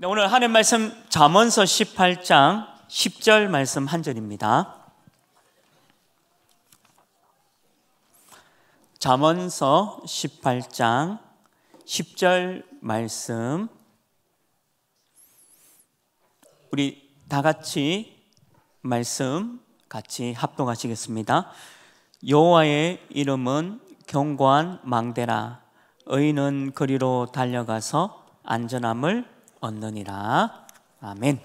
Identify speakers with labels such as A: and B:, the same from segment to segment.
A: 네, 오늘 하는 말씀 잠언서 18장 10절 말씀 한 절입니다. 잠언서 18장 10절 말씀 우리 다 같이 말씀 같이 합동하시겠습니다. 여호와의 이름은 경고 망대라 의인은 거리로 달려가서 안전함을 얻느니라. 아멘.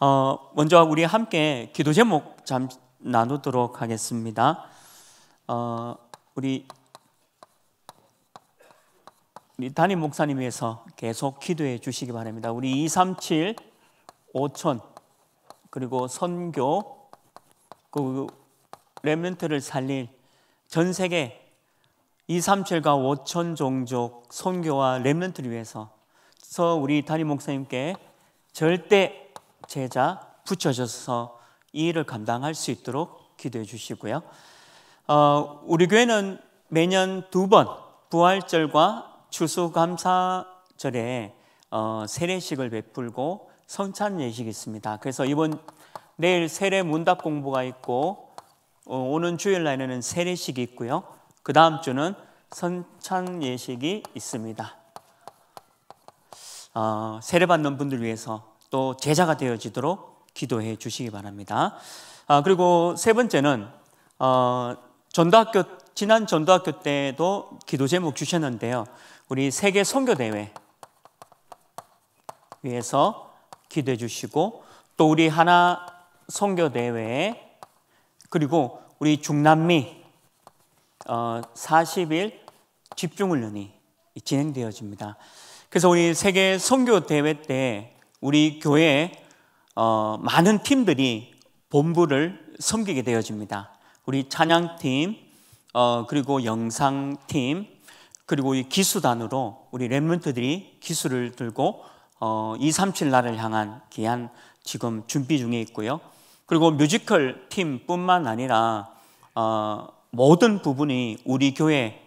A: 어, 먼저 우리 함께 기도 제목 잠 나누도록 하겠습니다. 어, 우리 우리 담임 목사님에서 계속 기도해 주시기 바랍니다. 우리 237 5천 그리고 선교 그 렘넌트를 살릴 전 세계 237과 5천 종족 선교와 렘넌트를 위해서 앞서 우리 담임 목사님께 절대 제자 붙여줘서이 일을 감당할 수 있도록 기도해 주시고요. 어, 우리 교회는 매년 두 번 부활절과 추수감사절에 어, 세례식을 베풀고 성찬 예식이 있습니다. 그래서 이번 내일 세례 문답 공부가 있고 어, 오는 주일 날에는 세례식이 있고요. 그 다음 주는 성찬 예식이 있습니다. 어, 세례받는 분들 위해서 또 제자가 되어지도록 기도해 주시기 바랍니다. 아, 그리고 세 번째는 어, 전도학교 지난 전도학교 때도 기도 제목 주셨는데요. 우리 세계 선교 대회 위해서 기도해 주시고 또 우리 하나 선교 대회 그리고 우리 중남미 어, 40일 집중훈련이 진행되어집니다. 그래서 우리 세계 선교 대회 때 우리 교회 어, 많은 팀들이 본부를 섬기게 되어집니다. 우리 찬양팀 어, 그리고 영상팀 그리고 이 기수단으로 우리 랩몬트들이 기수를 들고 어, 237 날을 향한 기한 지금 준비 중에 있고요. 그리고 뮤지컬 팀뿐만 아니라 어, 모든 부분이 우리 교회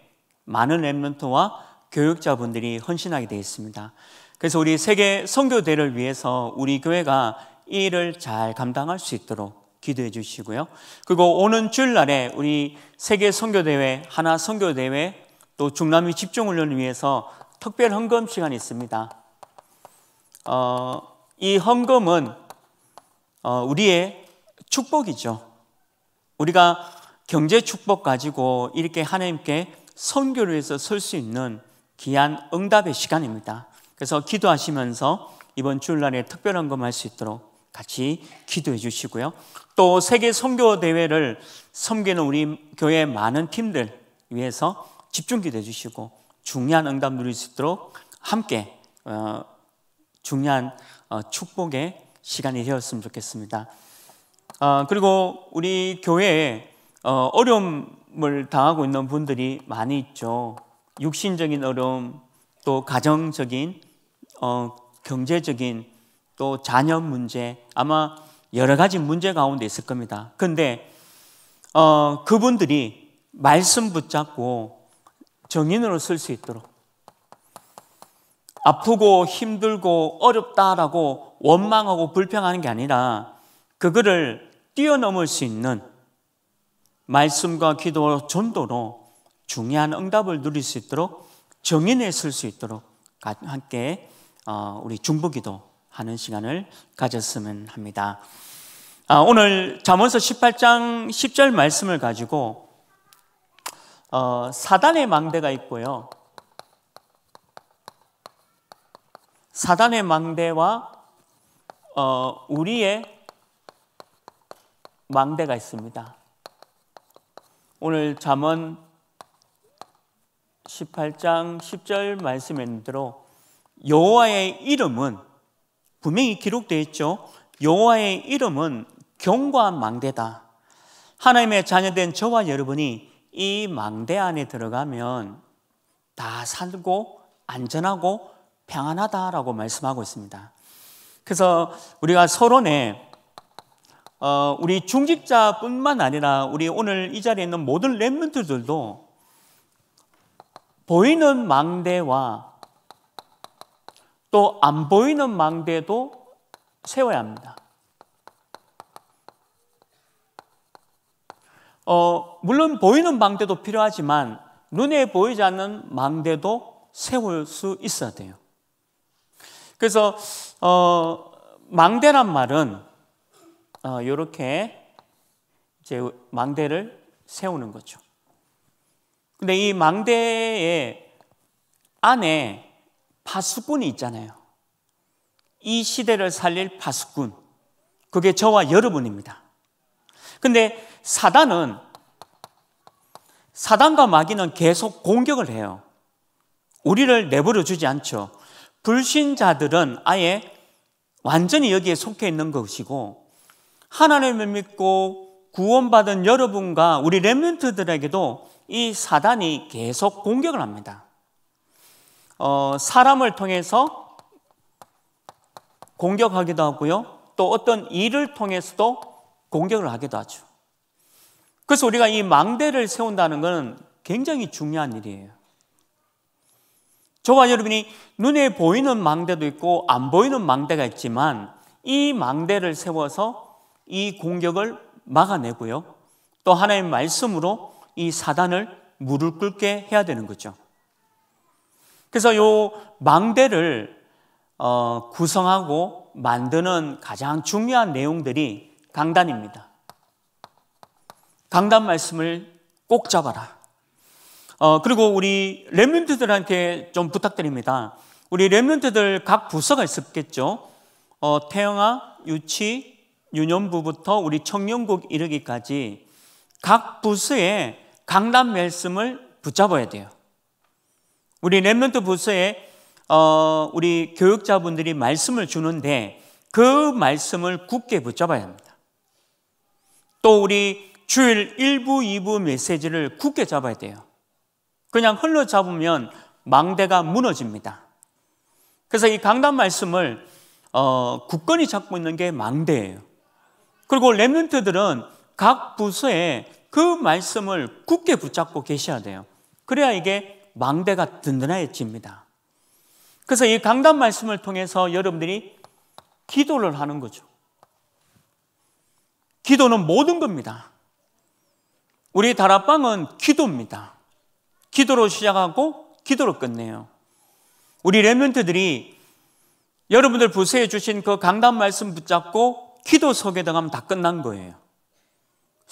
A: 많은 랩몬트와 교육자분들이 헌신하게 되어 있습니다. 그래서 우리 세계 선교대를 위해서 우리 교회가 일을 잘 감당할 수 있도록 기도해 주시고요. 그리고 오는 주일날에 우리 세계 선교대회 하나 선교대회 또 중남미 집중훈련을 위해서 특별 헌금 시간이 있습니다. 어, 이 헌금은 어, 우리의 축복이죠. 우리가 경제 축복 가지고 이렇게 하나님께 선교를 해서 설 수 있는 귀한 응답의 시간입니다. 그래서 기도하시면서 이번 주일날에 특별한 검할 수 있도록 같이 기도해 주시고요. 또 세계 선교 대회를 섬기는 우리 교회 많은 팀들 위해서 집중 기도해 주시고 중요한 응답 누릴 수 있도록 함께 어, 중요한 어, 축복의 시간이 되었으면 좋겠습니다. 어, 그리고 우리 교회에 어, 어려움을 당하고 있는 분들이 많이 있죠. 육신적인 어려움, 또 가정적인, 어, 경제적인, 또 자녀 문제, 아마 여러 가지 문제 가운데 있을 겁니다. 근데, 어, 그분들이 말씀 붙잡고 정인으로 쓸 수 있도록 아프고 힘들고 어렵다라고 원망하고 불평하는 게 아니라 그거를 뛰어넘을 수 있는 말씀과 기도 전도로 중요한 응답을 누릴 수 있도록 정인에 쓸 수 있도록 함께 어, 우리 중보기도 하는 시간을 가졌으면 합니다. 아, 오늘 잠언서 18장 10절 말씀을 가지고 어, 사단의 망대가 있고요. 사단의 망대와 어, 우리의 망대가 있습니다. 오늘 잠언 18장 10절 말씀대로 여호와의 이름은 분명히 기록되어 있죠. 여호와의 이름은 경과 망대다. 하나님의 자녀된 저와 여러분이 이 망대 안에 들어가면 다 살고 안전하고 평안하다라고 말씀하고 있습니다. 그래서 우리가 서론에 어, 우리 중직자뿐만 아니라 우리 오늘 이 자리에 있는 모든 랩런트들도 보이는 망대와 또 안 보이는 망대도 세워야 합니다. 어, 물론 보이는 망대도 필요하지만 눈에 보이지 않는 망대도 세울 수 있어야 돼요. 그래서 어, 망대란 말은 어, 이렇게 이제 망대를 세우는 거죠. 근데 이 망대의 안에 파수꾼이 있잖아요. 이 시대를 살릴 파수꾼. 그게 저와 여러분입니다. 근데 사단은 사단과 마귀는 계속 공격을 해요. 우리를 내버려 주지 않죠. 불신자들은 아예 완전히 여기에 속해 있는 것이고 하나님을 믿고 구원받은 여러분과 우리 렘넌트들에게도 이 사단이 계속 공격을 합니다. 어, 사람을 통해서 공격하기도 하고요. 또 어떤 일을 통해서도 공격을 하기도 하죠. 그래서 우리가 이 망대를 세운다는 것은 굉장히 중요한 일이에요. 저와 여러분이 눈에 보이는 망대도 있고 안 보이는 망대가 있지만 이 망대를 세워서 이 공격을 막아내고요. 또 하나님의 말씀으로 이 사단을 무릎 꿇게 해야 되는 거죠. 그래서 요 망대를 어, 구성하고 만드는 가장 중요한 내용들이 강단입니다. 강단 말씀을 꼭 잡아라. 어, 그리고 우리 랩런트들한테 좀 부탁드립니다. 우리 랩런트들 각 부서가 있었겠죠. 어, 태영아, 유치, 유년부부터 우리 청년국 이르기까지 각 부서에 강단 말씀을 붙잡아야 돼요. 우리 렘런트 부서에 어, 우리 교육자분들이 말씀을 주는데 그 말씀을 굳게 붙잡아야 합니다. 또 우리 주일 1부, 2부 메시지를 굳게 잡아야 돼요. 그냥 흘러 잡으면 망대가 무너집니다. 그래서 이 강단 말씀을 어, 굳건히 잡고 있는 게 망대예요. 그리고 렘런트들은 각 부서에 그 말씀을 굳게 붙잡고 계셔야 돼요. 그래야 이게 망대가 든든해집니다. 그래서 이 강단 말씀을 통해서 여러분들이 기도를 하는 거죠. 기도는 모든 겁니다. 우리 다락방은 기도입니다. 기도로 시작하고 기도로 끝내요. 우리 랩런트들이 여러분들 부서해 주신 그 강단 말씀 붙잡고 기도 소개당하면 다 끝난 거예요.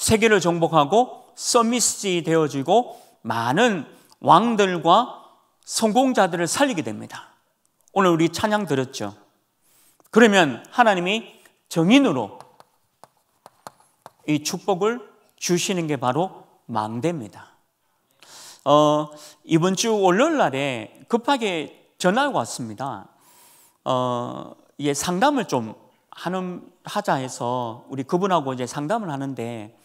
A: 세계를 정복하고 서스이 되어지고 많은 왕들과 성공자들을 살리게 됩니다. 오늘 우리 찬양 드렸죠. 그러면 하나님이 정인으로 이 축복을 주시는 게 바로 망대입니다. 어, 이번 주 월요일 날에 급하게 전화가 왔습니다. 어, 예, 상담을 좀 하는, 하자 해서 우리 그분하고 이제 상담을 하는데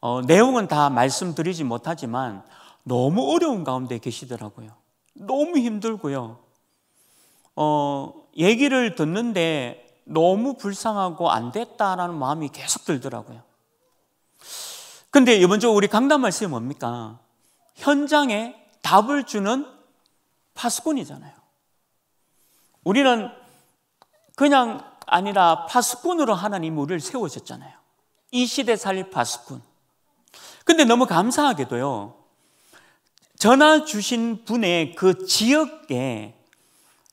A: 어, 내용은 다 말씀드리지 못하지만 너무 어려운 가운데 계시더라고요. 너무 힘들고요. 어, 얘기를 듣는데 너무 불쌍하고 안 됐다라는 마음이 계속 들더라고요. 근데 이번 주 우리 강단 말씀이 뭡니까? 현장에 답을 주는 파수꾼이잖아요. 우리는 그냥 아니라 파수꾼으로 하나님 우리를 세우셨잖아요. 이 시대 살릴 파수꾼. 근데 너무 감사하게도요, 전화 주신 분의 그 지역에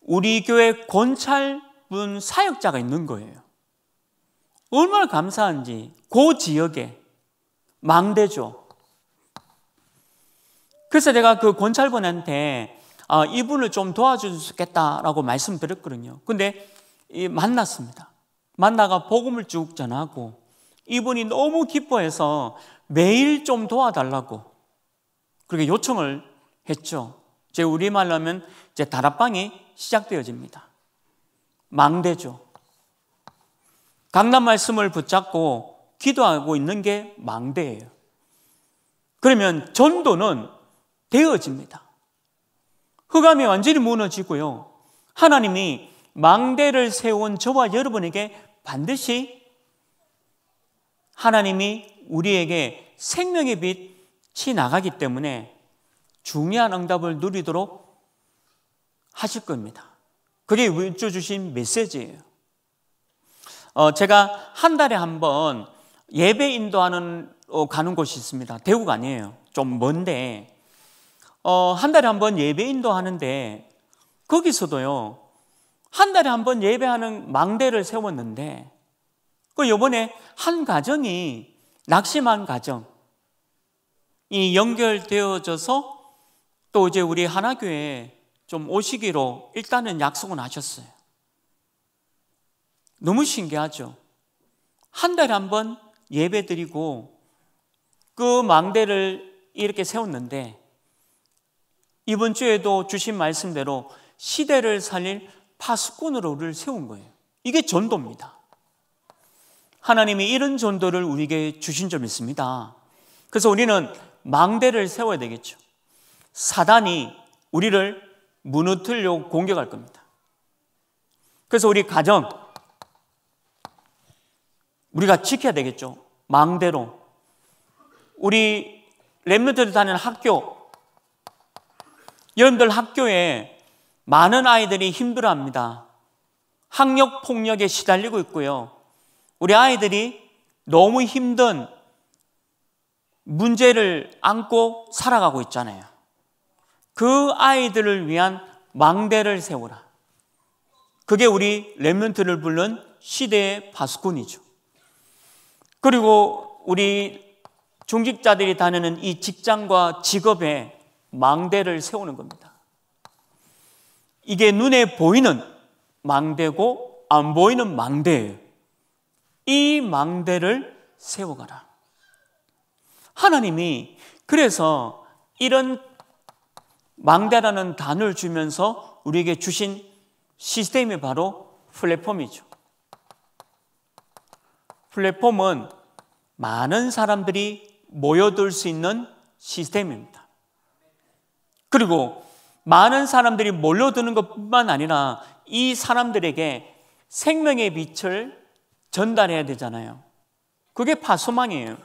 A: 우리 교회 권찰분 사역자가 있는 거예요. 얼마나 감사한지, 그 지역에 망대죠. 그래서 내가 그 권찰분한테 아, 이분을 좀 도와줄 수겠다라고 말씀드렸거든요. 근데 만났습니다. 만나가 복음을 쭉 전하고 이분이 너무 기뻐해서 매일 좀 도와달라고 그렇게 요청을 했죠. 제 우리말로 하면 이제 다락방이 시작되어집니다. 망대죠. 강단 말씀을 붙잡고 기도하고 있는 게 망대예요. 그러면 전도는 되어집니다. 흑암이 완전히 무너지고요. 하나님이 망대를 세운 저와 여러분에게 반드시 하나님이 우리에게 생명의 빛이 나가기 때문에 중요한 응답을 누리도록 하실 겁니다. 그게 우주 주신 메시지예요. 어, 제가 한 달에 한 번 예배 인도하는 어, 가는 곳이 있습니다. 대구가 아니에요. 좀 먼데 어, 한 달에 한 번 예배 인도하는데 거기서도요 한 달에 한 번 예배하는 망대를 세웠는데 그 요번에 한 가정이 낙심한 가정이 연결되어져서 또 이제 우리 하나교회에 좀 오시기로 일단은 약속은 하셨어요. 너무 신기하죠? 한 달에 한 번 예배 드리고 그 망대를 이렇게 세웠는데 이번 주에도 주신 말씀대로 시대를 살릴 파수꾼으로를 세운 거예요. 이게 전도입니다. 하나님이 이런 전도를 우리에게 주신 점이 있습니다. 그래서 우리는 망대를 세워야 되겠죠. 사단이 우리를 무너뜨려 공격할 겁니다. 그래서 우리 가정, 우리가 지켜야 되겠죠. 망대로. 우리 랩런트들 다니는 학교, 여러분들 학교에 많은 아이들이 힘들어합니다. 학력 폭력에 시달리고 있고요. 우리 아이들이 너무 힘든 문제를 안고 살아가고 있잖아요. 그 아이들을 위한 망대를 세우라. 그게 우리 랩몬트를 부른 시대의 바스꾼이죠. 그리고 우리 중직자들이 다니는 이 직장과 직업에 망대를 세우는 겁니다. 이게 눈에 보이는 망대고 안 보이는 망대예요. 이 망대를 세워가라 하나님이 그래서 이런 망대라는 단어 주면서 우리에게 주신 시스템이 바로 플랫폼이죠. 플랫폼은 많은 사람들이 모여들 수 있는 시스템입니다. 그리고 많은 사람들이 몰려드는 것뿐만 아니라 이 사람들에게 생명의 빛을 전달해야 되잖아요. 그게 파수망이에요.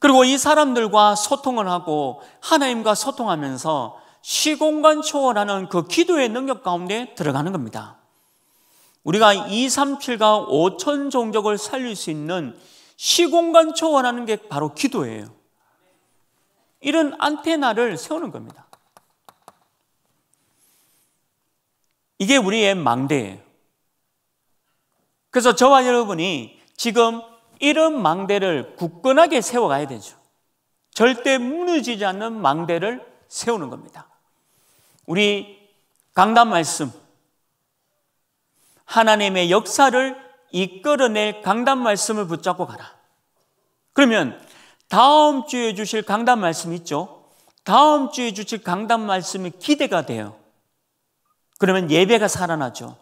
A: 그리고 이 사람들과 소통을 하고 하나님과 소통하면서 시공간 초월하는 그 기도의 능력 가운데 들어가는 겁니다. 우리가 2, 3, 7과 5천 종족을 살릴 수 있는 시공간 초월하는 게 바로 기도예요. 이런 안테나를 세우는 겁니다. 이게 우리의 망대예요. 그래서 저와 여러분이 지금 이런 망대를 굳건하게 세워가야 되죠. 절대 무너지지 않는 망대를 세우는 겁니다. 우리 강단 말씀, 하나님의 역사를 이끌어낼 강단 말씀을 붙잡고 가라. 그러면 다음 주에 주실 강단 말씀 있죠? 다음 주에 주실 강단 말씀이 기대가 돼요. 그러면 예배가 살아나죠.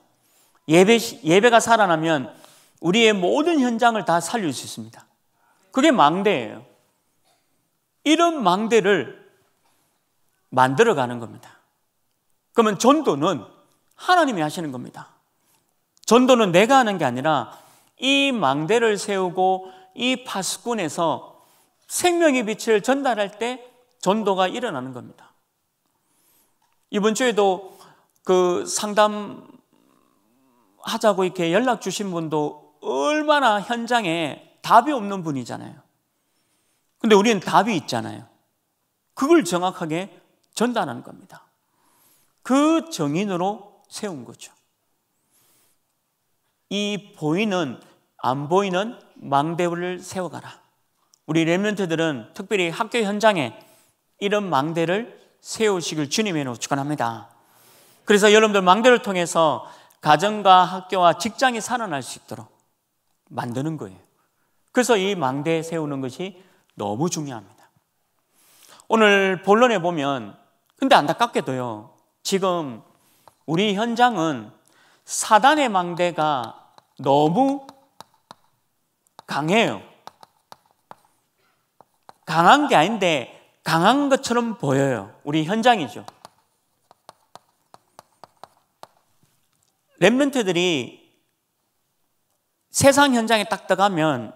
A: 예배, 예배가 살아나면 우리의 모든 현장을 다 살릴 수 있습니다. 그게 망대예요. 이런 망대를 만들어가는 겁니다. 그러면 전도는 하나님이 하시는 겁니다. 전도는 내가 하는 게 아니라 이 망대를 세우고 이 파수꾼에서 생명의 빛을 전달할 때 전도가 일어나는 겁니다. 이번 주에도 그 상담하자고 이렇게 연락 주신 분도 얼마나 현장에 답이 없는 분이잖아요. 근데 우리는 답이 있잖아요. 그걸 정확하게 전달하는 겁니다. 그 정인으로 세운 거죠. 이 보이는 안 보이는 망대를 세워가라. 우리 렘런트들은 특별히 학교 현장에 이런 망대를 세우시길 주님의 로 축원합니다. 그래서 여러분들 망대를 통해서 가정과 학교와 직장이 살아날 수 있도록 만드는 거예요. 그래서 이 망대 세우는 것이 너무 중요합니다. 오늘 본론에 보면 근데 안타깝게도요. 지금 우리 현장은 사단의 망대가 너무 강해요. 강한 게 아닌데 강한 것처럼 보여요. 우리 현장이죠. 랩런트들이 세상 현장에 딱 들어가면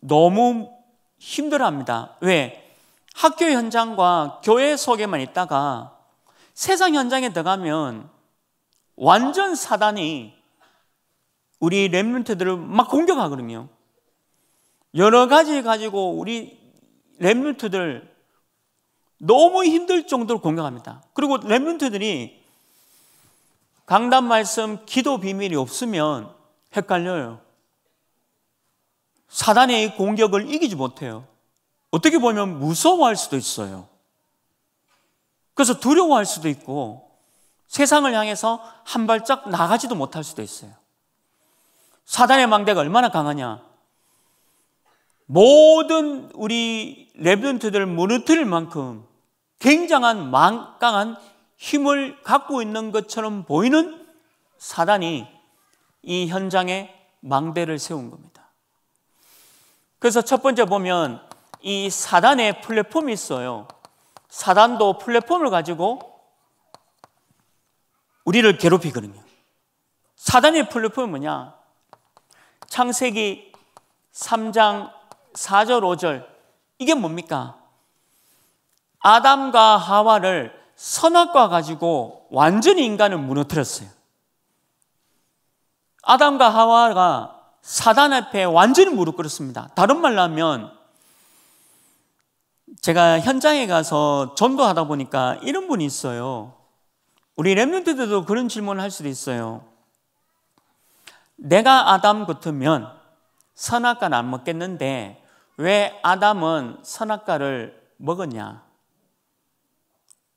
A: 너무 힘들어합니다. 왜? 학교 현장과 교회 속에만 있다가 세상 현장에 들어가면 완전 사단이 우리 랩런트들을 막 공격하거든요. 여러 가지 가지고 우리 랩런트들 너무 힘들 정도로 공격합니다. 그리고 랩런트들이 강단 말씀, 기도 비밀이 없으면 헷갈려요. 사단의 공격을 이기지 못해요. 어떻게 보면 무서워할 수도 있어요. 그래서 두려워할 수도 있고 세상을 향해서 한 발짝 나가지도 못할 수도 있어요. 사단의 망대가 얼마나 강하냐. 모든 우리 레브런트들을 무너뜨릴 만큼 굉장한 망강한 힘을 갖고 있는 것처럼 보이는 사단이 이 현장에 망대를 세운 겁니다. 그래서 첫 번째 보면 이 사단의 플랫폼이 있어요. 사단도 플랫폼을 가지고 우리를 괴롭히거든요. 사단의 플랫폼이 뭐냐? 창세기 3장 4절 5절 이게 뭡니까? 아담과 하와를 선악과 가지고 완전히 인간을 무너뜨렸어요. 아담과 하와가 사단 앞에 완전히 무릎 꿇었습니다. 다른 말로 하면 제가 현장에 가서 전도하다 보니까 이런 분이 있어요. 우리 랩런트들도 그런 질문을 할 수도 있어요. 내가 아담 같으면 선악과는 안 먹겠는데 왜 아담은 선악과를 먹었냐?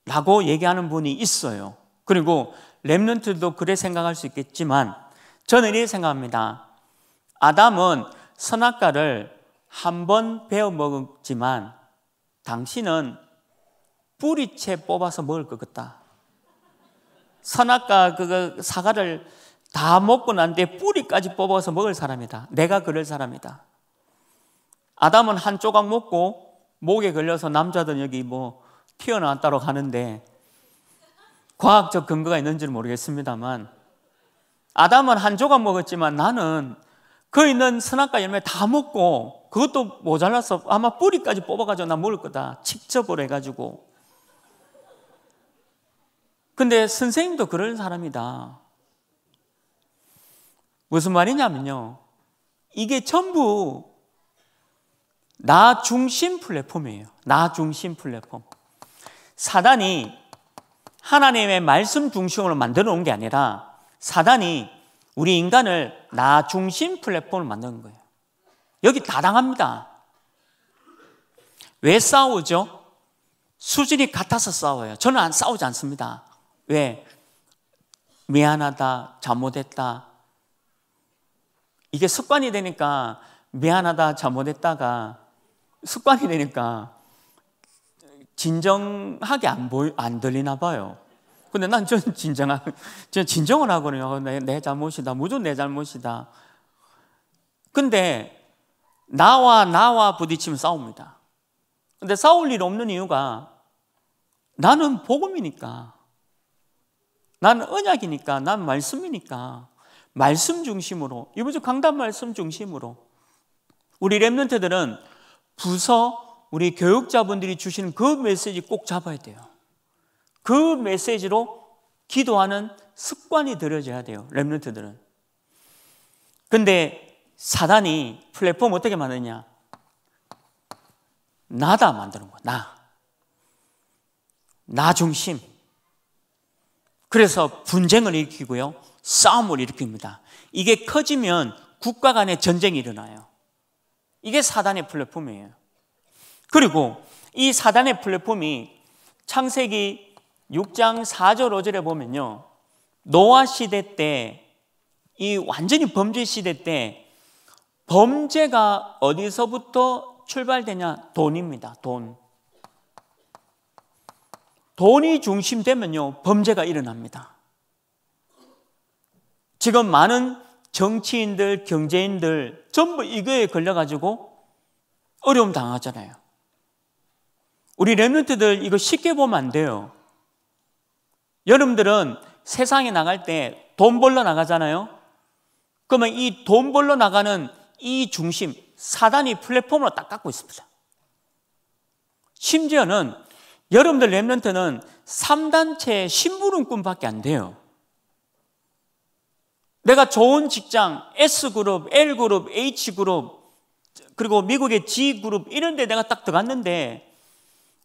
A: 라고 얘기하는 분이 있어요. 그리고 랩런트도 그래 생각할 수 있겠지만 저는 이렇게 생각합니다. 아담은 선악과를 한 번 베어 먹었지만 당신은 뿌리채 뽑아서 먹을 것 같다. 선악과 그 사과를 다 먹고 난 뒤에 뿌리까지 뽑아서 먹을 사람이다. 내가 그럴 사람이다. 아담은 한 조각 먹고 목에 걸려서 남자든 여기 뭐 튀어나왔다고 하는데 과학적 근거가 있는지 는 모르겠습니다만 아담은 한 조각 먹었지만 나는 그 있는 선악과 열매 다 먹고 그것도 모자라서 아마 뿌리까지 뽑아가지고 나 먹을 거다. 직접을 해가지고. 근데 선생님도 그런 사람이다. 무슨 말이냐면요. 이게 전부 나 중심 플랫폼이에요. 나 중심 플랫폼. 사단이 하나님의 말씀 중심으로 만들어 놓은 게 아니라 사단이 우리 인간을 나 중심 플랫폼을 만드는 거예요. 여기 다당합니다. 왜 싸우죠? 수준이 같아서 싸워요. 저는 안 싸우지 않습니다. 왜? 미안하다, 잘못했다. 이게 습관이 되니까 미안하다, 잘못했다가 습관이 되니까 진정하게 안, 보이, 안 들리나 봐요. 근데 난 전 진정한, 전 진정을 하거든요. 어, 내, 내 잘못이다. 무조건 내 잘못이다. 근데 나와 나와 부딪히면 싸웁니다. 근데 싸울 일 없는 이유가 나는 복음이니까. 나는 언약이니까. 난 말씀이니까. 말씀 중심으로 이번 주 강단 말씀 중심으로 우리 렘넌트들은 부서 우리 교육자분들이 주시는 그 메시지 꼭 잡아야 돼요. 그 메시지로 기도하는 습관이 들여져야 돼요. 랩런트들은. 근데 사단이 플랫폼 어떻게 만드냐? 나다 만드는 거야. 나. 나 중심. 그래서 분쟁을 일으키고요. 싸움을 일으킵니다. 이게 커지면 국가 간의 전쟁이 일어나요. 이게 사단의 플랫폼이에요. 그리고 이 사단의 플랫폼이 창세기 6장 4절 5절에 보면요. 노아 시대 때, 이 완전히 범죄 시대 때, 범죄가 어디서부터 출발되냐? 돈입니다. 돈. 돈이 중심되면요, 범죄가 일어납니다. 지금 많은 정치인들, 경제인들 전부 이거에 걸려가지고 어려움 당하잖아요. 우리 랩런트들 이거 쉽게 보면 안 돼요. 여러분들은 세상에 나갈 때 돈 벌러 나가잖아요. 그러면 이 돈 벌러 나가는 이 중심, 사단이 플랫폼으로 딱 갖고 있습니다. 심지어는 여러분들 랩런트는 3단체 신부름꾼밖에 안 돼요. 내가 좋은 직장, S그룹, L그룹, H그룹, 그리고 미국의 G그룹 이런 데 내가 딱 들어갔는데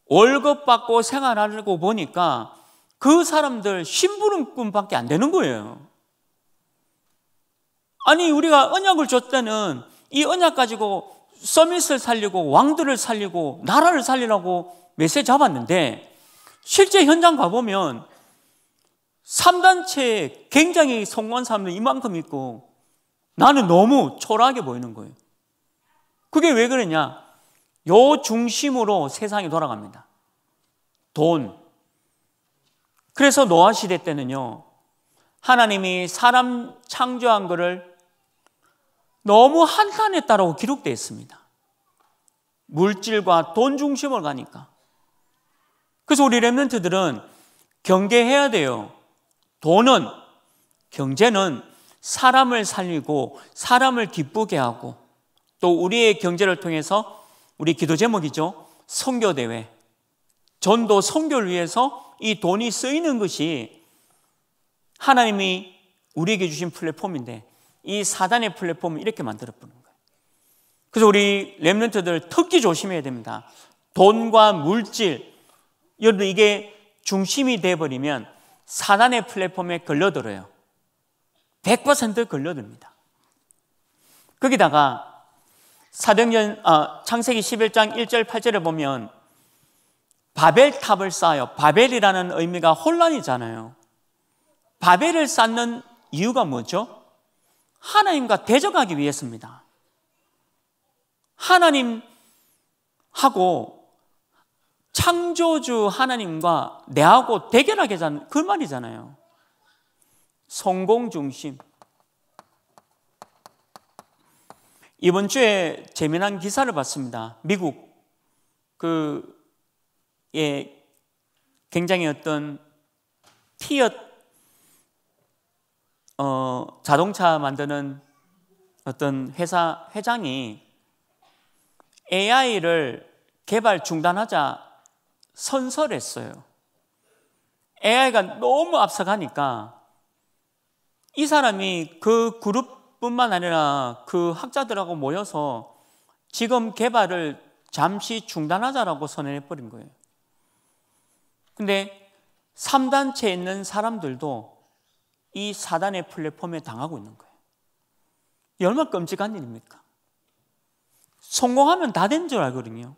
A: 월급 받고 생활하려고 보니까 그 사람들 심부름꾼밖에 안 되는 거예요. 아니 우리가 언약을 줬다는 이 언약 가지고 서밋을 살리고 왕들을 살리고 나라를 살리라고 메세 잡았는데 실제 현장 가보면 3단체에 굉장히 성공한 사람들 이만큼 있고 나는 너무 초라하게 보이는 거예요. 그게 왜 그러냐? 요 중심으로 세상이 돌아갑니다. 돈. 그래서 노아 시대 때는요. 하나님이 사람 창조한 것을 너무 한산했다라고 기록되어 있습니다. 물질과 돈 중심을 가니까. 그래서 우리 랩런트들은 경계해야 돼요. 돈은, 경제는 사람을 살리고 사람을 기쁘게 하고 또 우리의 경제를 통해서 우리 기도 제목이죠. 선교대회. 전도 선교를 위해서 이 돈이 쓰이는 것이 하나님이 우리에게 주신 플랫폼인데 이 사단의 플랫폼을 이렇게 만들어 보는 거예요. 그래서 우리 랩런트들 특히 조심해야 됩니다. 돈과 물질, 여러분 이게 중심이 돼버리면 사단의 플랫폼에 걸려들어요. 100% 걸려듭니다. 거기다가 사도행전 아, 창세기 11장 1절 8절에 보면 바벨탑을 쌓아요. 바벨이라는 의미가 혼란이잖아요. 바벨을 쌓는 이유가 뭐죠? 하나님과 대적하기 위해서입니다. 하나님하고 창조주 하나님과 내하고 대결하게 하는그 말이잖아요. 성공 중심. 이번 주에 재미난 기사를 봤습니다. 미국 그 예, 굉장히 어떤 피엇 어, 자동차 만드는 어떤 회사 회장이 AI를 개발 중단하자 선설했어요. AI가 너무 앞서가니까 이 사람이 그 그룹 뿐만 아니라 그 학자들하고 모여서 지금 개발을 잠시 중단하자라고 선언해버린 거예요. 근데 3단체에 있는 사람들도 이 사단의 플랫폼에 당하고 있는 거예요. 얼마나 끔찍한 일입니까? 성공하면 다 된 줄 알거든요.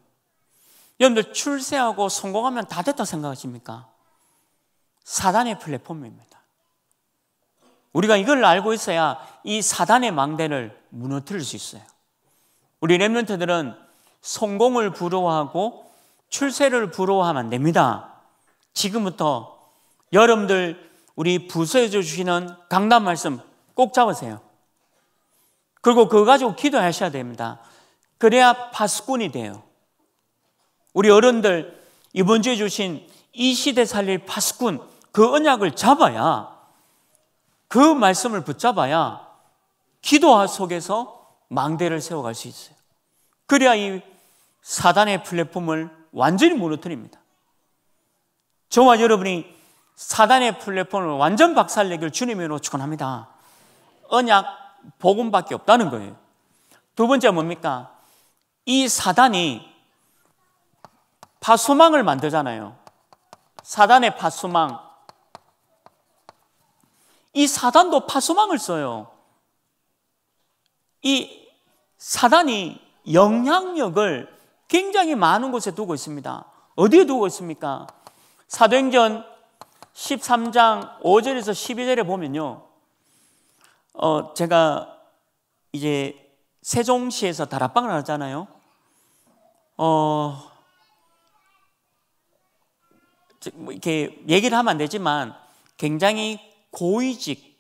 A: 여러분들 출세하고 성공하면 다 됐다 생각하십니까? 사단의 플랫폼입니다. 우리가 이걸 알고 있어야 이 사단의 망대를 무너뜨릴 수 있어요. 우리 랩런트들은 성공을 부러워하고 출세를 부러워하면 안 됩니다. 지금부터 여러분들 우리 부서에 주시는 강단 말씀 꼭 잡으세요. 그리고 그거 가지고 기도하셔야 됩니다. 그래야 파수꾼이 돼요. 우리 어른들 이번 주에 주신 이 시대 살릴 파수꾼 그 언약을 잡아야 그 말씀을 붙잡아야 기도 속에서 망대를 세워갈 수 있어요. 그래야 이 사단의 플랫폼을 완전히 무너뜨립니다. 저와 여러분이 사단의 플랫폼을 완전 박살내길 주님으로 축원합니다. 언약 복음밖에 없다는 거예요. 두 번째 뭡니까? 이 사단이 파수망을 만들잖아요. 사단의 파수망, 이 사단도 파수망을 써요. 이 사단이 영향력을 굉장히 많은 곳에 두고 있습니다. 어디에 두고 있습니까? 사도행전 13장 5절에서 12절에 보면요. 어, 제가 이제 세종시에서 다락방을 하잖아요. 어, 뭐 이렇게 얘기를 하면 안 되지만 굉장히 고위직.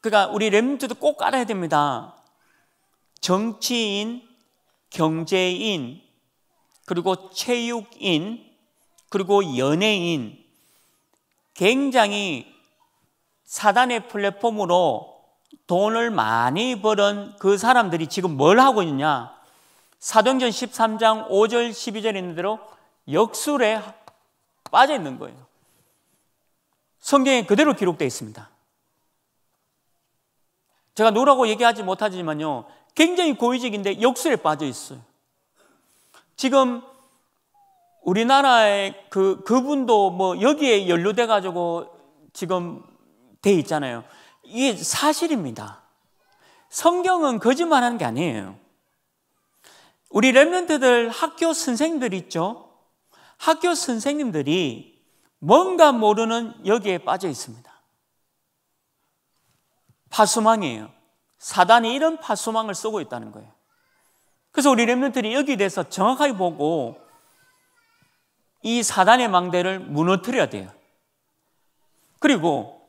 A: 그러니까 우리 렘트도 꼭 알아야 됩니다. 정치인, 경제인, 그리고 체육인, 그리고 연예인. 굉장히 사단의 플랫폼으로 돈을 많이 벌은 그 사람들이 지금 뭘 하고 있느냐? 사도행전 13장 5절 12절에 있는 대로 역술에 빠져 있는 거예요. 성경에 그대로 기록되어 있습니다. 제가 노라고 얘기하지 못하지만요. 굉장히 고의적인데 역술에 빠져 있어요. 지금 우리나라의 그, 그분도 뭐 여기에 연루돼가지고 지금 돼 있잖아요. 이게 사실입니다. 성경은 거짓말 하는 게 아니에요. 우리 랩런트들 학교 선생들 있죠? 학교 선생님들이 뭔가 모르는 여기에 빠져 있습니다. 파수망이에요. 사단이 이런 파수망을 쓰고 있다는 거예요. 그래서 우리 랩런들이 여기 대해서 정확하게 보고 이 사단의 망대를 무너뜨려야 돼요. 그리고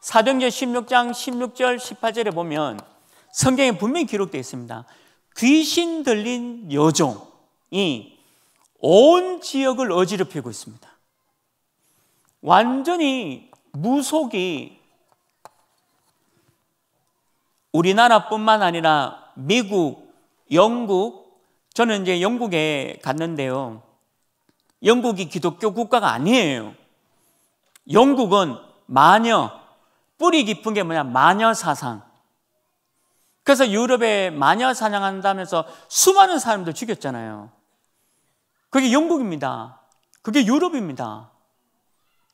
A: 사도전 16장 16절 18절에 보면 성경에 분명히 기록되어 있습니다. 귀신 들린 여종이 온 지역을 어지럽히고 있습니다. 완전히 무속이 우리나라뿐만 아니라 미국, 영국, 저는 이제 영국에 갔는데요. 영국이 기독교 국가가 아니에요. 영국은 마녀, 뿌리 깊은 게 뭐냐, 마녀 사상. 그래서 유럽에 마녀 사냥한다면서 수많은 사람들 죽였잖아요. 그게 영국입니다. 그게 유럽입니다.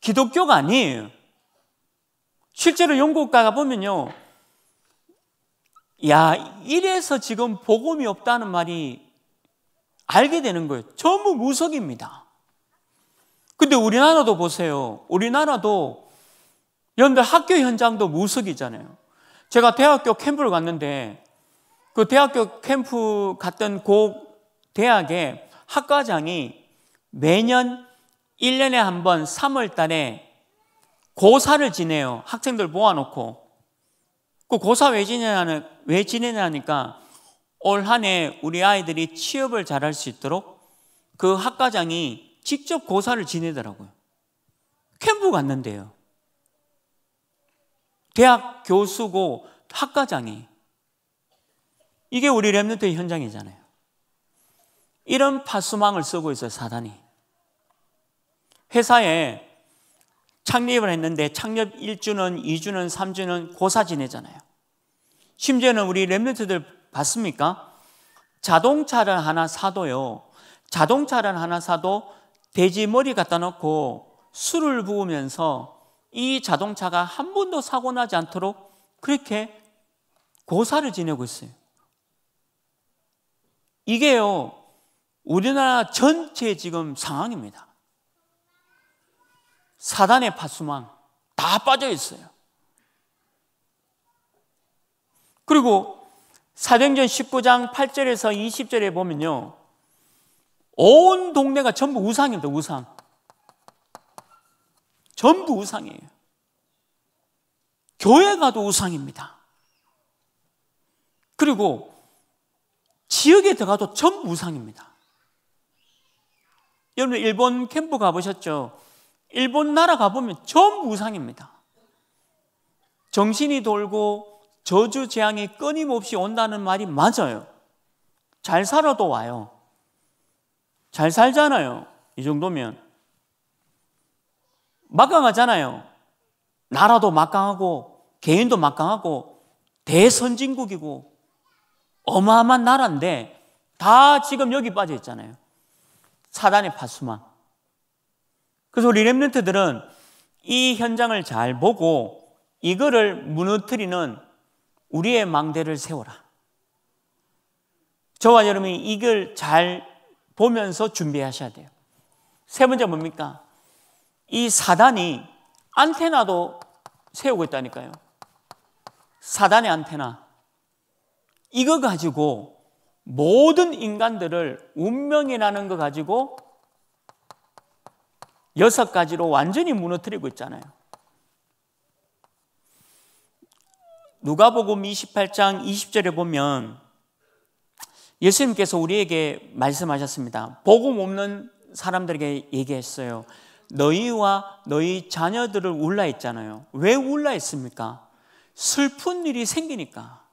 A: 기독교가 아니에요. 실제로 영국 가 보면요. 야, 이래서 지금 복음이 없다는 말이 알게 되는 거예요. 전부 무속입니다. 근데 우리나라도 보세요. 우리나라도 여러분들 학교 현장도 무속이잖아요. 제가 대학교 캠프를 갔는데 그 대학교 캠프 갔던 그 대학의 학과장이 매년 1년에 한 번 3월 달에 고사를 지내요. 학생들 모아놓고. 그 고사 왜 지내냐는, 왜 지내냐니까 올 한 해 우리 아이들이 취업을 잘할 수 있도록 그 학과장이 직접 고사를 지내더라고요. 캠프 갔는데요. 대학 교수고 학과장이. 이게 우리 랩런트의 현장이잖아요. 이런 파수망을 쓰고 있어요, 사단이. 회사에 창립을 했는데 창립 1주는 2주는 3주는 고사 지내잖아요. 심지어는 우리 랩런트들 봤습니까? 자동차를 하나 사도요. 자동차를 하나 사도 돼지 머리 갖다 놓고 술을 부으면서 이 자동차가 한 번도 사고 나지 않도록 그렇게 고사를 지내고 있어요. 이게요, 우리나라 전체 지금 상황입니다. 사단의 파수망 다 빠져 있어요. 그리고 사행전 19장 8절에서 20절에 보면요. 온 동네가 전부 우상입니다. 우상. 전부 우상이에요. 교회 가도 우상입니다. 그리고 지역에 들어가도 전부 우상입니다. 여러분 일본 캠프 가보셨죠? 일본 나라 가보면 전부 우상입니다. 정신이 돌고 저주 재앙이 끊임없이 온다는 말이 맞아요. 잘 살아도 와요. 잘 살잖아요. 이 정도면. 막강하잖아요. 나라도 막강하고, 개인도 막강하고, 대선진국이고, 어마어마한 나라인데, 다 지금 여기 빠져 있잖아요. 사단의 파수망. 그래서 우리 랩런트들은 이 현장을 잘 보고 이거를 무너뜨리는 우리의 망대를 세워라. 저와 여러분이 이걸 잘 보면서 준비하셔야 돼요. 세 번째 뭡니까? 이 사단이 안테나도 세우고 있다니까요. 사단의 안테나. 이거 가지고 모든 인간들을 운명이라는 거 가지고 여섯 가지로 완전히 무너뜨리고 있잖아요. 누가복음 28장 20절에 보면 예수님께서 우리에게 말씀하셨습니다. 복음 없는 사람들에게 얘기했어요. 너희와 너희 자녀들을 울라 했잖아요. 왜 울라 했습니까? 슬픈 일이 생기니까.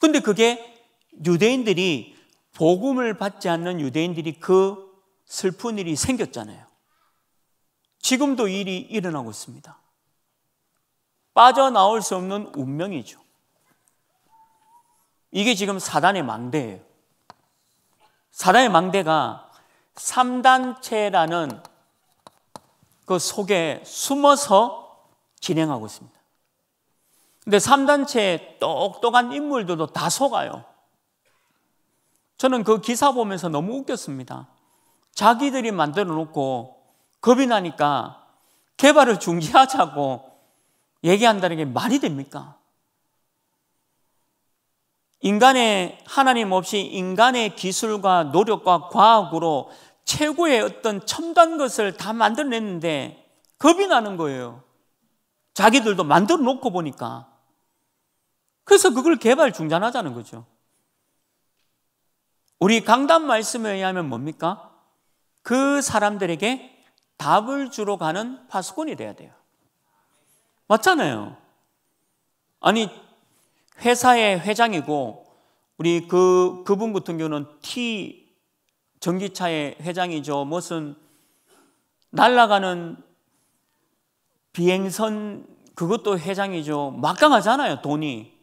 A: 근데 그게 유대인들이 복음을 받지 않는 유대인들이 그 슬픈 일이 생겼잖아요. 지금도 일이 일어나고 있습니다. 빠져나올 수 없는 운명이죠. 이게 지금 사단의 망대예요. 사단의 망대가 3단체라는 그 속에 숨어서 진행하고 있습니다. 근데 3단체 똑똑한 인물들도 다 속아요. 저는 그 기사 보면서 너무 웃겼습니다. 자기들이 만들어 놓고 겁이 나니까 개발을 중지하자고 얘기한다는 게 말이 됩니까? 인간의 하나님 없이 인간의 기술과 노력과 과학으로 최고의 어떤 첨단 것을 다 만들어냈는데 겁이 나는 거예요. 자기들도 만들어 놓고 보니까. 그래서 그걸 개발 중단하자는 거죠. 우리 강단 말씀에 의하면 뭡니까? 그 사람들에게 답을 주러 가는 파수꾼이 돼야 돼요. 맞잖아요. 아니, 회사의 회장이고, 우리 그, 그분 같은 경우는 T 전기차의 회장이죠. 무슨, 날아가는 비행선, 그것도 회장이죠. 막강하잖아요, 돈이.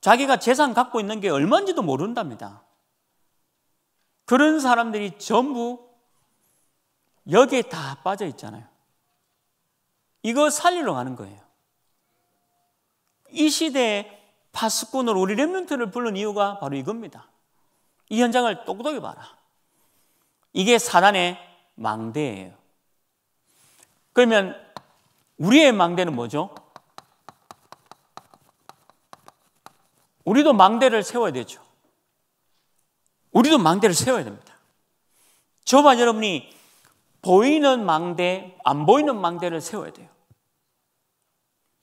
A: 자기가 재산 갖고 있는 게 얼마인지도 모른답니다. 그런 사람들이 전부 여기에 다 빠져 있잖아요. 이거 살리러 가는 거예요. 이 시대에 파수꾼을 우리 랩몬트를 부른 이유가 바로 이겁니다. 이 현장을 똑똑히 봐라. 이게 사단의 망대예요. 그러면 우리의 망대는 뭐죠? 우리도 망대를 세워야 되죠. 우리도 망대를 세워야 됩니다. 저와 여러분이 보이는 망대, 안 보이는 망대를 세워야 돼요.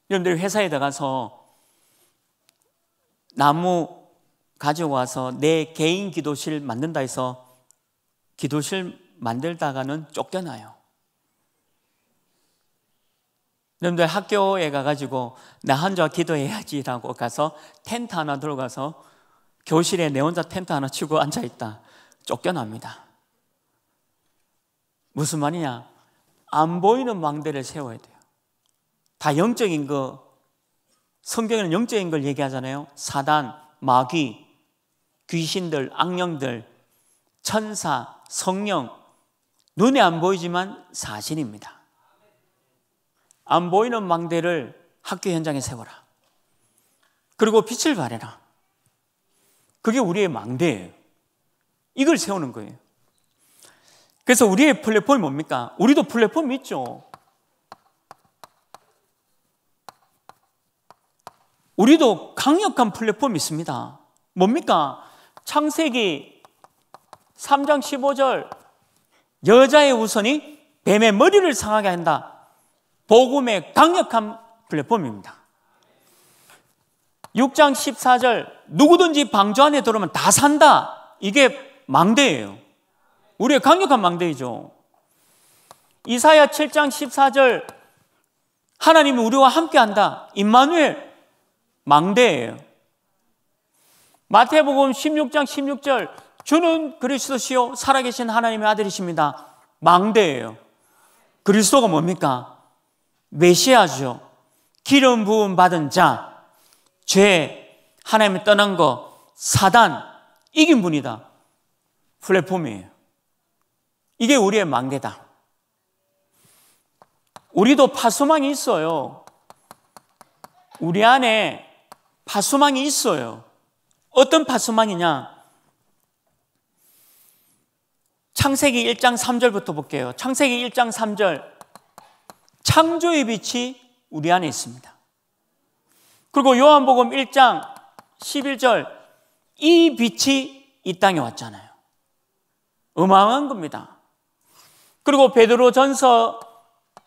A: 여러분들 회사에 들어가서 나무 가져와서 내 개인 기도실 만든다 해서 기도실 만들다가는 쫓겨나요. 여러분들 학교에 가가지고 나 혼자 기도해야지라고 가서 텐트 하나 들어가서 교실에 내 혼자 텐트 하나 치고 앉아있다. 쫓겨납니다. 무슨 말이냐? 안 보이는 망대를 세워야 돼요. 다 영적인 거, 성경에는 영적인 걸 얘기하잖아요. 사단, 마귀, 귀신들, 악령들, 천사, 성령. 눈에 안 보이지만 사실입니다. 안 보이는 망대를 학교 현장에 세워라. 그리고 빛을 발해라. 그게 우리의 망대예요. 이걸 세우는 거예요. 그래서 우리의 플랫폼이 뭡니까? 우리도 플랫폼이 있죠. 우리도 강력한 플랫폼이 있습니다. 뭡니까? 창세기 3장 15절 여자의 우선이 뱀의 머리를 상하게 한다. 복음의 강력한 플랫폼입니다. 6장 14절 누구든지 방주 안에 들어오면 다 산다. 이게 망대예요. 우리의 강력한 망대이죠. 이사야 7장 14절 하나님은 우리와 함께한다. 임마누엘 망대예요. 마태복음 16장 16절 주는 그리스도시요 살아계신 하나님의 아들이십니다. 망대예요. 그리스도가 뭡니까? 메시아죠. 기름 부음 받은 자, 죄, 하나님을 떠난 거, 사단 이긴 분이다. 플랫폼이에요. 이게 우리의 만개다 우리도 파수망이 있어요. 우리 안에 파수망이 있어요. 어떤 파수망이냐? 창세기 1장 3절부터 볼게요. 창세기 1장 3절. 창조의 빛이 우리 안에 있습니다. 그리고 요한복음 1장 11절. 이 빛이 이 땅에 왔잖아요. 어마어마한 겁니다. 그리고 베드로전서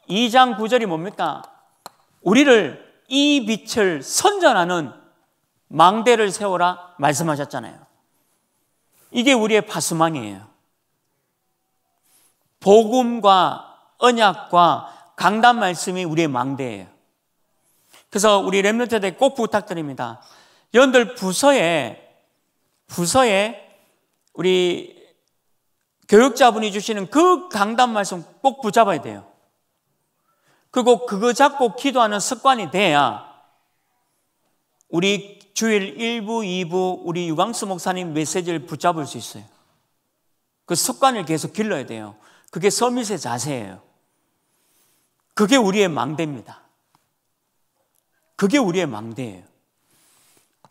A: 2장 9절이 뭡니까? 우리를 이 빛을 선전하는 망대를 세워라 말씀하셨잖아요. 이게 우리의 파수망이에요. 복음과 언약과 강단 말씀이 우리의 망대예요. 그래서 우리 랩런트들 꼭 부탁드립니다. 여러분들 부서에 부서에 우리 교육자분이 주시는 그 강단 말씀 꼭 붙잡아야 돼요. 그리고 그거 잡고 기도하는 습관이 돼야 우리 주일 1부, 2부 우리 유광수 목사님 메시지를 붙잡을 수 있어요. 그 습관을 계속 길러야 돼요. 그게 서밋의 자세예요. 그게 우리의 망대입니다. 그게 우리의 망대예요.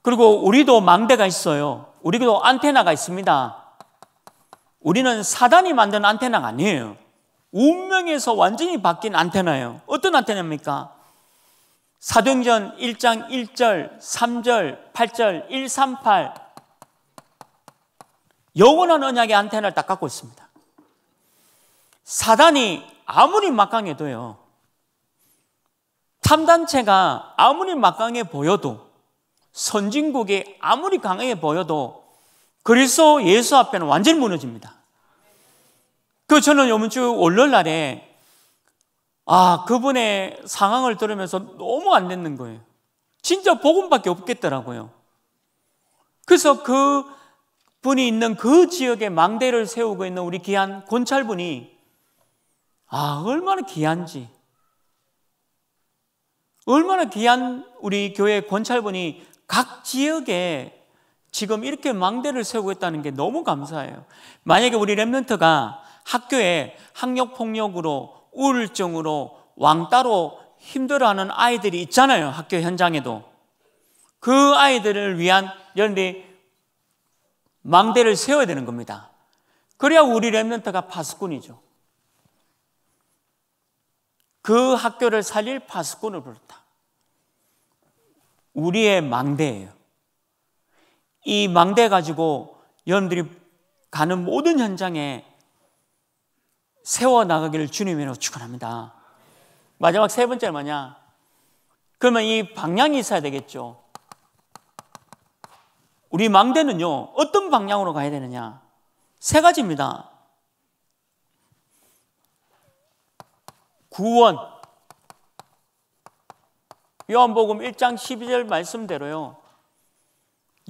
A: 그리고 우리도 망대가 있어요. 우리도 안테나가 있습니다. 우리는 사단이 만든 안테나가 아니에요. 운명에서 완전히 바뀐 안테나예요. 어떤 안테나입니까? 사도행전 1장 1절, 3절, 8절, 138. 영원한 언약의 안테나를 딱 갖고 있습니다. 사단이 아무리 막강해도요, 탐단체가 아무리 막강해 보여도, 선진국이 아무리 강해 보여도, 그리스도 예수 앞에는 완전히 무너집니다. 그 저는 이번 주 월요일날에 아 그분의 상황을 들으면서 너무 안 됐는 거예요. 진짜 복음밖에 없겠더라고요. 그래서 그 분이 있는 그 지역에 망대를 세우고 있는 우리 귀한 권찰분이아 얼마나 귀한지 얼마나 귀한 우리 교회 권찰분이 각 지역에 지금 이렇게 망대를 세우고 있다는 게 너무 감사해요. 만약에 우리 랩런트가 학교에 학력폭력으로 우울증으로 왕따로 힘들어하는 아이들이 있잖아요. 학교 현장에도. 그 아이들을 위한 연리 망대를 세워야 되는 겁니다. 그래야 우리 랩런트가 파수꾼이죠. 그 학교를 살릴 파수꾼을 부르다 우리의 망대예요. 이 망대 가지고 여러분들이 가는 모든 현장에 세워나가기를 주님으로 축원합니다 마지막 세 번째 뭐냐? 그러면 이 방향이 있어야 되겠죠. 우리 망대는요, 어떤 방향으로 가야 되느냐? 세 가지입니다. 구원. 요한복음 1장 12절 말씀대로요.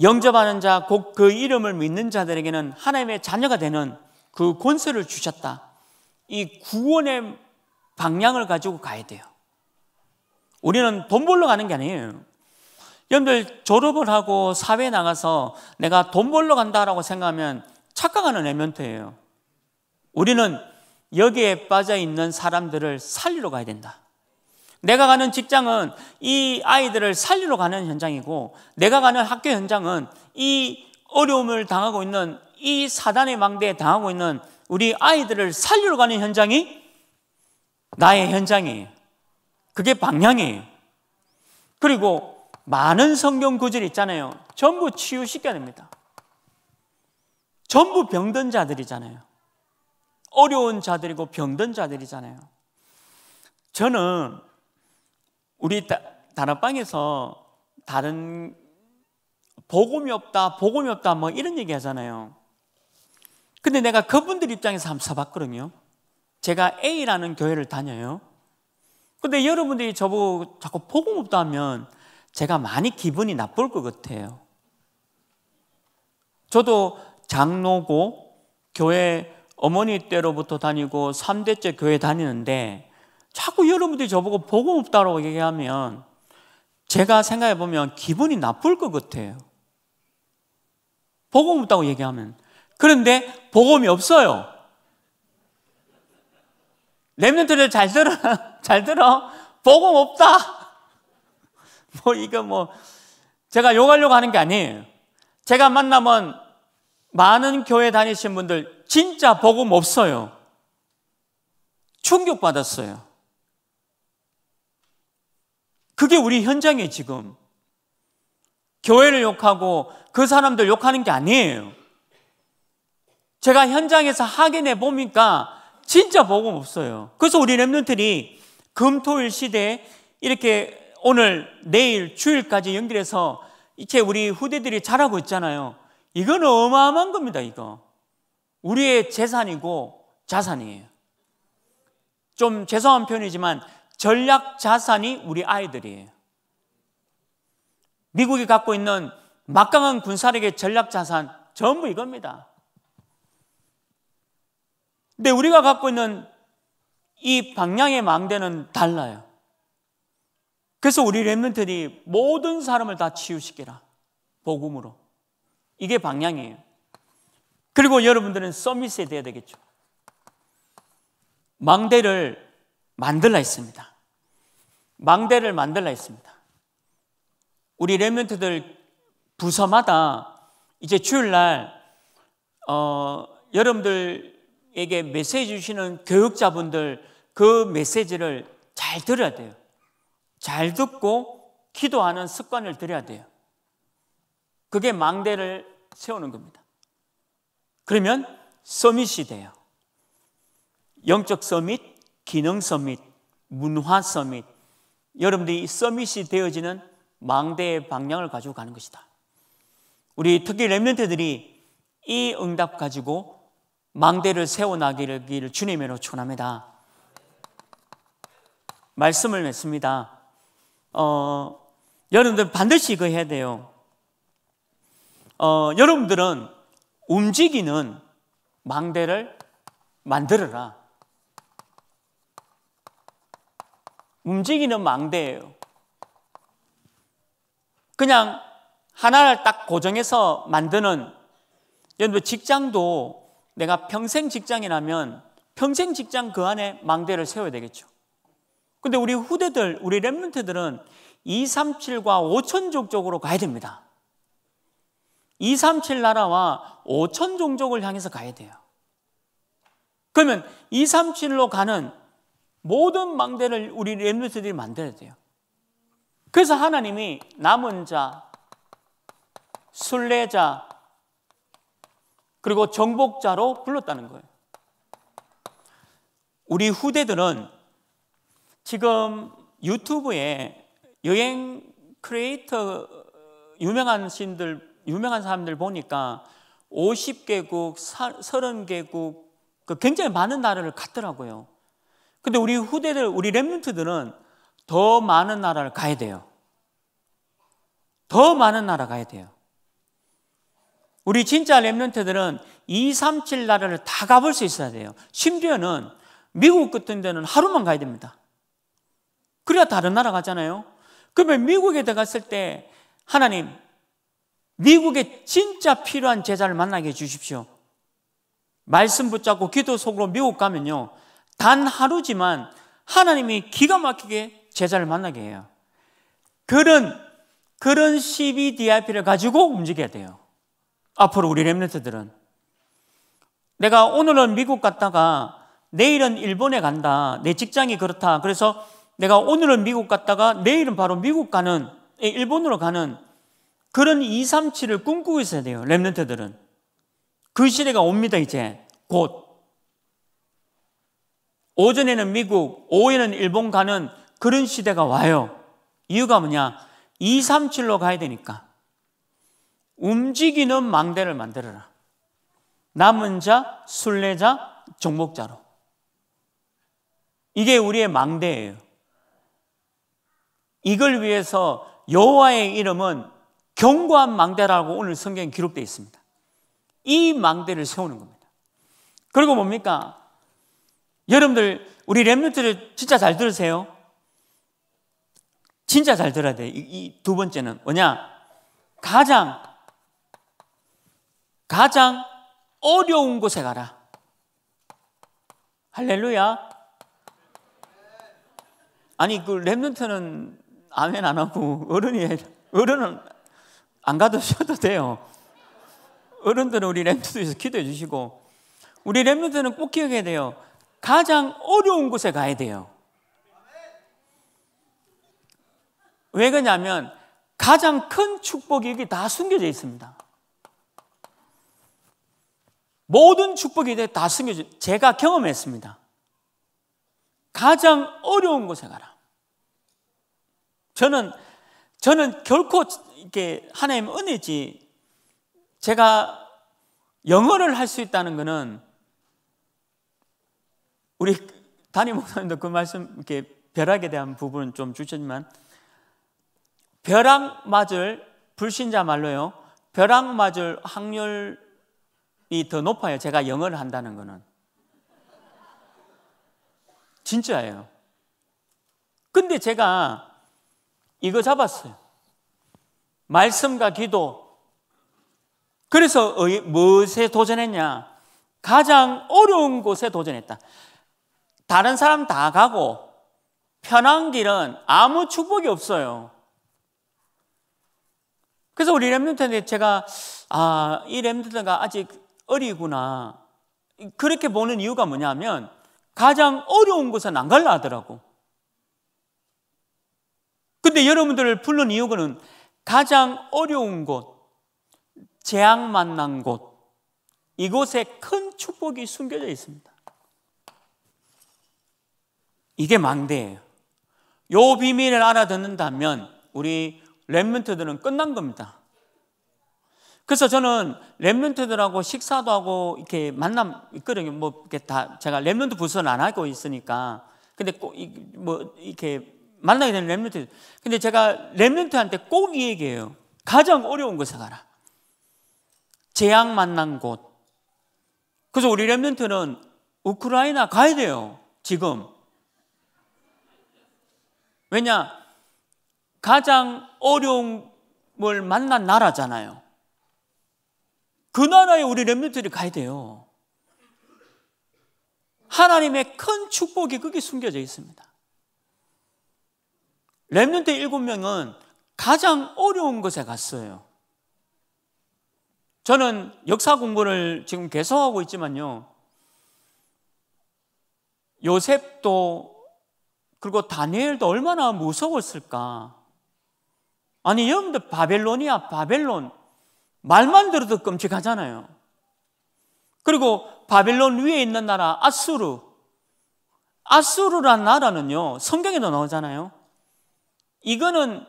A: 영접하는 자, 곧 그 이름을 믿는 자들에게는 하나님의 자녀가 되는 그 권세를 주셨다. 이 구원의 방향을 가지고 가야 돼요. 우리는 돈 벌러 가는 게 아니에요. 여러분들 졸업을 하고 사회에 나가서 내가 돈 벌러 간다라고 생각하면 착각하는 애멘트예요. 우리는 여기에 빠져 있는 사람들을 살리러 가야 된다. 내가 가는 직장은 이 아이들을 살리러 가는 현장이고 내가 가는 학교 현장은 이 어려움을 당하고 있는 이 사단의 망대에 당하고 있는 우리 아이들을 살리러 가는 현장이 나의 현장이 그게 방향이 그리고 많은 성경 구절 있잖아요. 전부 치유시켜야 됩니다. 전부 병든 자들이잖아요. 어려운 자들이고 병든 자들이잖아요. 저는 우리 단합방에서 다른 복음이 없다, 복음이 없다, 뭐 이런 얘기 하잖아요. 근데 내가 그분들 입장에서 한번 서봤거든요. 제가 A라는 교회를 다녀요. 근데 여러분들이 저보고 자꾸 복음 없다 하면 제가 많이 기분이 나쁠 것 같아요. 저도 장로고 교회 어머니 때로부터 다니고 3대째 교회 다니는데 자꾸 여러분들이 저보고 복음 없다고 얘기하면 제가 생각해 보면 기분이 나쁠 것 같아요. 복음 없다고 얘기하면 그런데 복음이 없어요. 랩런트들 잘 들어, 잘 들어. 복음 없다. 뭐 이거 뭐 제가 욕하려고 하는 게 아니에요. 제가 만나면 많은 교회 다니신 분들 진짜 복음 없어요. 충격 받았어요. 그게 우리 현장에 지금 교회를 욕하고 그 사람들 욕하는 게 아니에요. 제가 현장에서 확인해 보니까 진짜 복음 없어요. 그래서 우리 랩런트들이 금토일 시대에 이렇게 오늘 내일 주일까지 연결해서 이제 우리 후대들이 잘하고 있잖아요. 이건 어마어마한 겁니다. 이거 우리의 재산이고 자산이에요. 좀 죄송한 표현이지만 전략 자산이 우리 아이들이에요. 미국이 갖고 있는 막강한 군사력의 전략 자산 전부 이겁니다. 근데 우리가 갖고 있는 이 방향의 망대는 달라요. 그래서 우리 랩런트들이 모든 사람을 다 치유시키라. 복음으로. 이게 방향이에요. 그리고 여러분들은 서밋이 돼야 되겠죠. 망대를 만들라 했습니다. 망대를 만들라 했습니다. 우리 랩런트들 부서마다 이제 주일날 어, 여러분들 에게 메시지 주시는 교육자분들 그 메시지를 잘 들어야 돼요. 잘 듣고 기도하는 습관을 들여야 돼요. 그게 망대를 세우는 겁니다. 그러면 서밋이 돼요. 영적 서밋, 기능 서밋, 문화 서밋. 여러분들이 서밋이 되어지는 망대의 방향을 가지고 가는 것이다. 우리 특히 랩런트들이 이 응답 가지고 망대를 세워나기를 주님으로 축원합니다. 말씀을 맺습니다. 어, 여러분들 반드시 이거 해야 돼요. 어, 여러분들은 움직이는 망대를 만들어라. 움직이는 망대예요. 그냥 하나를 딱 고정해서 만드는 여러분 직장도 내가 평생 직장이라면 평생 직장 그 안에 망대를 세워야 되겠죠. 근데 우리 후대들, 우리 랩몬트들은 237과 5천족적으로 가야 됩니다. 237 나라와 5천 종족을 향해서 가야 돼요. 그러면 237로 가는 모든 망대를 우리 렘노트들이 만들어야 돼요. 그래서 하나님이 남은 자, 순례자, 그리고 정복자로 불렀다는 거예요. 우리 후대들은 지금 유튜브에 여행 크리에이터 유명한 신들, 유명한 사람들 보니까 50개국, 30개국, 그 굉장히 많은 나라를 갔더라고요. 근데 우리 후대들, 우리 랩몬트들은 더 많은 나라를 가야 돼요. 더 많은 나라 가야 돼요. 우리 진짜 랩런트들은 2, 3, 7 나라를 다 가볼 수 있어야 돼요. 심지어는 미국 같은 데는 하루만 가야 됩니다. 그래야 다른 나라 가잖아요. 그러면 미국에 들어갔을 때 하나님, 미국에 진짜 필요한 제자를 만나게 해주십시오. 말씀 붙잡고 기도 속으로 미국 가면요. 단 하루지만 하나님이 기가 막히게 제자를 만나게 해요. 그런, 그런 CBDIP를 가지고 움직여야 돼요. 앞으로 우리 랩런트들은 내가 오늘은 미국 갔다가 내일은 일본에 간다. 내 직장이 그렇다. 그래서 내가 오늘은 미국 갔다가 내일은 바로 미국 가는 예, 일본으로 가는 그런 2, 3, 7을 꿈꾸고 있어야 돼요. 랩런트들은. 그 시대가 옵니다, 이제. 곧. 오전에는 미국, 오후에는 일본 가는 그런 시대가 와요. 이유가 뭐냐? 2, 3, 7로 가야 되니까. 움직이는 망대를 만들어라. 남은 자, 순례자, 정복자로. 이게 우리의 망대예요. 이걸 위해서 여호와의 이름은 견고한 망대라고 오늘 성경에 기록되어 있습니다. 이 망대를 세우는 겁니다. 그리고 뭡니까? 여러분들 우리 랩노트를 진짜 잘 들으세요. 진짜 잘 들어야 돼. 이두 번째는 뭐냐? 가장 가장 어려운 곳에 가라. 할렐루야. 아니 그 랩런트는 아멘 안 하고 어른이 어른은 안 가도셔도 돼요. 어른들은 우리 랩런트에서 기도해 주시고 우리 랩런트는 꼭 기억해야 돼요. 가장 어려운 곳에 가야 돼요. 왜 그러냐면 가장 큰 축복이 여기 다 숨겨져 있습니다. 모든 축복이 다 숨겨진 제가 경험했습니다. 가장 어려운 곳에 가라. 저는 저는 결코 이렇게 하나님 은혜지 제가 영어를 할 수 있다는 것은 우리 담임 목사님도 그 말씀 이렇게 벼락에 대한 부분좀 주셨지만 벼락 맞을 불신자 말로요 벼락 맞을 확률 이더 높아요. 제가 영어를 한다는 거는. 진짜예요. 근데 제가 이거 잡았어요. 말씀과 기도. 그래서 무엇에 도전했냐? 가장 어려운 곳에 도전했다. 다른 사람 다 가고 편한 길은 아무 축복이 없어요. 그래서 우리 렘넌한테 제가 아, 이렘넌가 아직 어리구나. 그렇게 보는 이유가 뭐냐면 가장 어려운 곳은 안 갈라 하더라고. 근데 여러분들을 부른 이유는 가장 어려운 곳, 재앙 만난 곳, 이곳에 큰 축복이 숨겨져 있습니다. 이게 망대예요. 요 비밀을 알아듣는다면 우리 랩몬트들은 끝난 겁니다. 그래서 저는 랩런트들하고 식사도 하고 이렇게 만남 있거든요. 뭐 이렇게 다 제가 랩런트 부서는 안 하고 있으니까. 근데 꼭뭐 이렇게 만나게 되는 랩런트. 근데 제가 랩런트한테 꼭 얘기해요. 가장 어려운 곳에 가라. 재앙 만난 곳. 그래서 우리 랩런트는 우크라이나 가야 돼요. 지금. 왜냐? 가장 어려운 뭘 만난 나라잖아요. 그 나라에 우리 렘들이 가야 돼요. 하나님의 큰 축복이 거기 숨겨져 있습니다. 렘넌트 일곱 명은 가장 어려운 곳에 갔어요. 저는 역사 공부를 지금 계속하고 있지만요. 요셉도 그리고 다니엘도 얼마나 무서웠을까? 아니, 여러분들 바벨론이야, 바벨론. 말만 들어도 끔찍하잖아요. 그리고 바빌론 위에 있는 나라 아수르. 아수르란 나라는요, 성경에도 나오잖아요. 이거는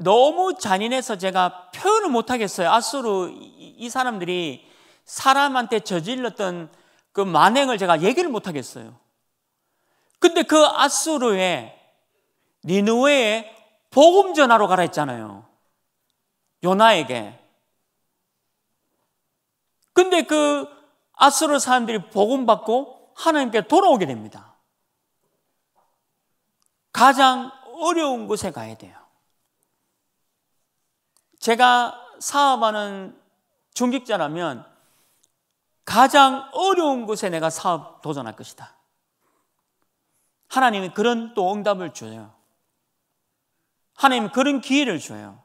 A: 너무 잔인해서 제가 표현을 못하겠어요. 아수르 이 사람들이 사람한테 저질렀던 그 만행을 제가 얘기를 못하겠어요. 근데 그 아수르에 니누에에 복음 전하러 가라 했잖아요. 요나에게. 근데 그아스르 사람들이 복음 받고 하나님께 돌아오게 됩니다. 가장 어려운 곳에 가야 돼요. 제가 사업하는 중직자라면 가장 어려운 곳에 내가 사업 도전할 것이다. 하나님이 그런 또 응답을 줘요. 하나님이 그런 기회를 줘요.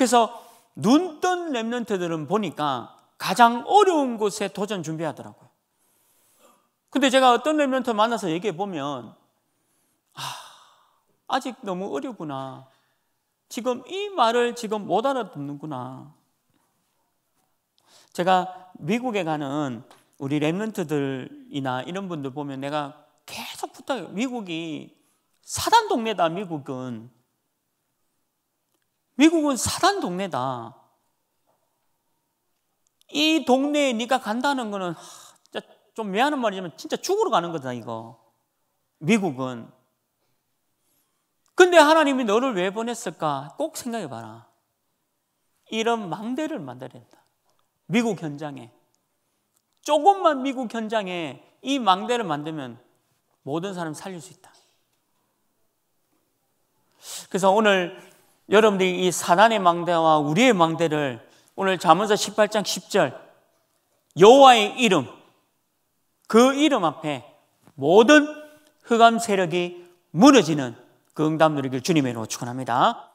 A: 그래서 눈뜬 랩런트들은 보니까 가장 어려운 곳에 도전 준비하더라고요. 근데 제가 어떤 랩런트 만나서 얘기해 보면 아, 아직 너무 어려구나. 지금 이 말을 지금 못 알아듣는구나. 제가 미국에 가는 우리 랩런트들이나 이런 분들 보면 내가 계속 부탁해요. 미국이 사단 동네다, 미국은. 미국은 사단 동네다. 이 동네에 네가 간다는 거는 진짜 좀 미안한 말이지만 진짜 죽으러 가는 거다 이거. 미국은. 근데 하나님이 너를 왜 보냈을까? 꼭 생각해 봐라. 이런 망대를 만들어낸다. 미국 현장에. 조금만 미국 현장에 이 망대를 만들면 모든 사람 살릴 수 있다. 그래서 오늘 여러분들이 이 사단의 망대와 우리의 망대를 오늘 자문서 18장 10절 여호와의 이름 그 이름 앞에 모든 흑암 세력이 무너지는 그 응답 누리길 주님의 이름으로 축원합니다.